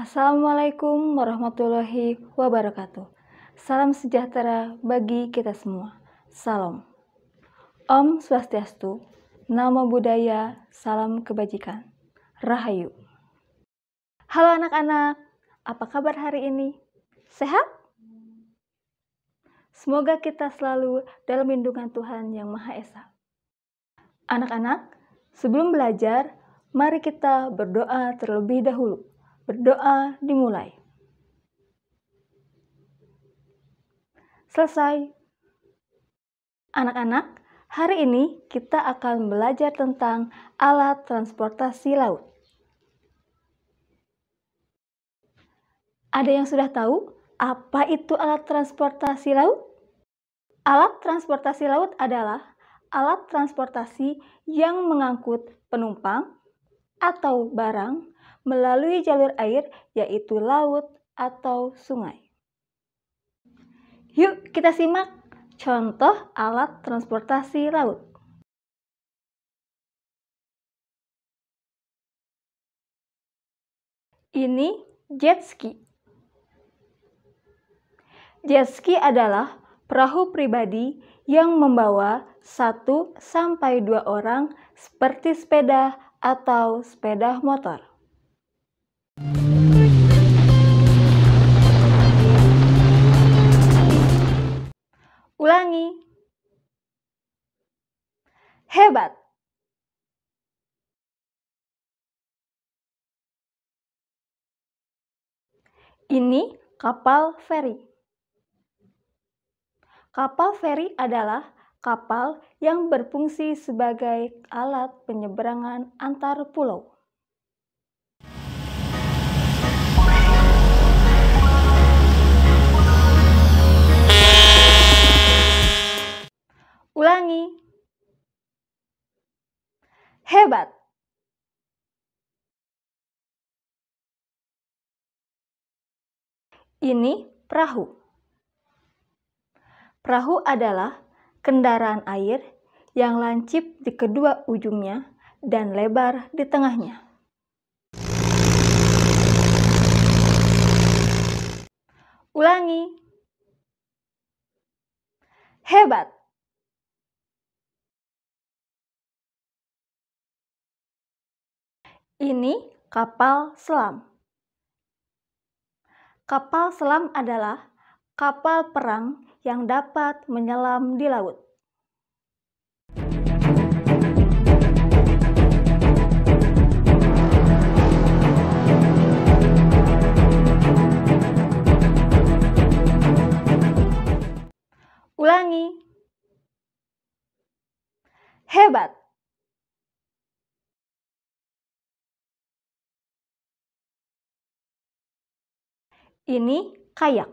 Assalamualaikum warahmatullahi wabarakatuh. Salam sejahtera bagi kita semua. Salam. Om Swastiastu, Namo Buddhaya, Salam Kebajikan. Rahayu. Halo anak-anak, apa kabar hari ini? Sehat? Semoga kita selalu dalam lindungan Tuhan Yang Maha Esa. Anak-anak, sebelum belajar, mari kita berdoa terlebih dahulu. Berdoa dimulai. Selesai. Anak-anak, hari ini kita akan belajar tentang alat transportasi laut. Ada yang sudah tahu apa itu alat transportasi laut? Alat transportasi laut adalah alat transportasi yang mengangkut penumpang atau barang melalui jalur air yaitu laut atau sungai. Yuk kita simak contoh alat transportasi laut. Ini jet ski. Jet ski adalah perahu pribadi yang membawa satu sampai dua orang seperti sepeda atau sepeda motor. Ulangi. Hebat. Ini kapal feri. Kapal feri adalah kapal yang berfungsi sebagai alat penyeberangan antar pulau. hebat. Ini perahu. Perahu adalah kendaraan air yang lancip di kedua ujungnya dan lebar di tengahnya. Ulangi. Hebat. Ini kapal selam. Kapal selam adalah kapal perang yang dapat menyelam di laut. Ulangi. Hebat! ini kayak.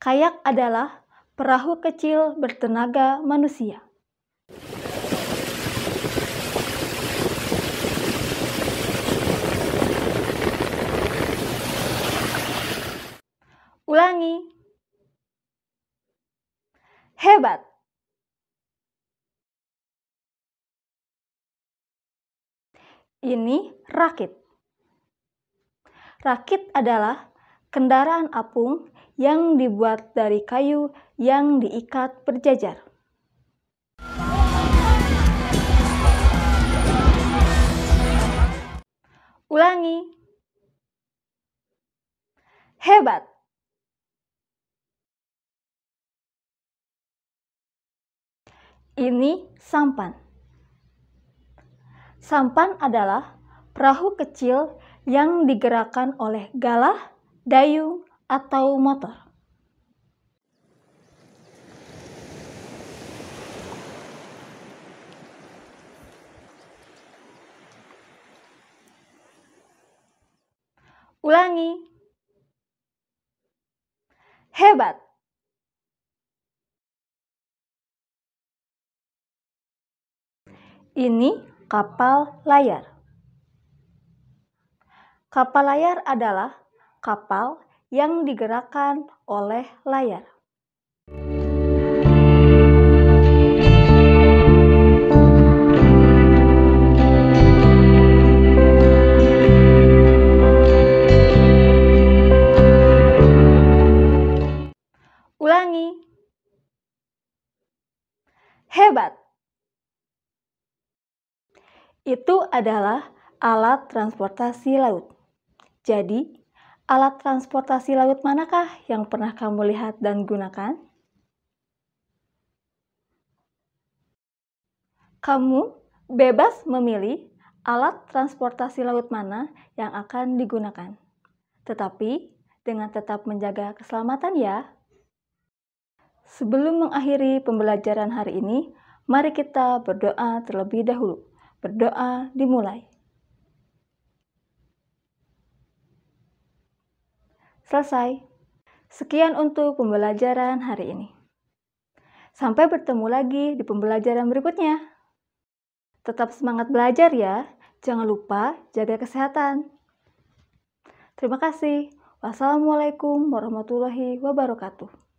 Kayak adalah perahu kecil bertenaga manusia. Ulangi. Hebat. Ini rakit. Rakit adalah kendaraan apung yang dibuat dari kayu yang diikat berjajar. Ulangi. Hebat! Ini sampan. Sampan adalah perahu kecil yang digerakkan oleh galah, dayung, atau motor. Ulangi. Hebat. Ini kapal layar. Kapal layar adalah kapal yang digerakkan oleh layar. Ulangi. Hebat. Itu adalah alat transportasi laut. Jadi, alat transportasi laut manakah yang pernah kamu lihat dan gunakan? Kamu bebas memilih alat transportasi laut mana yang akan digunakan. Tetapi, dengan tetap menjaga keselamatan ya. Sebelum mengakhiri pembelajaran hari ini, mari kita berdoa terlebih dahulu. Berdoa dimulai. Selesai. Sekian untuk pembelajaran hari ini. Sampai bertemu lagi di pembelajaran berikutnya. Tetap semangat belajar ya. Jangan lupa jaga kesehatan. Terima kasih. Wassalamualaikum warahmatullahi wabarakatuh.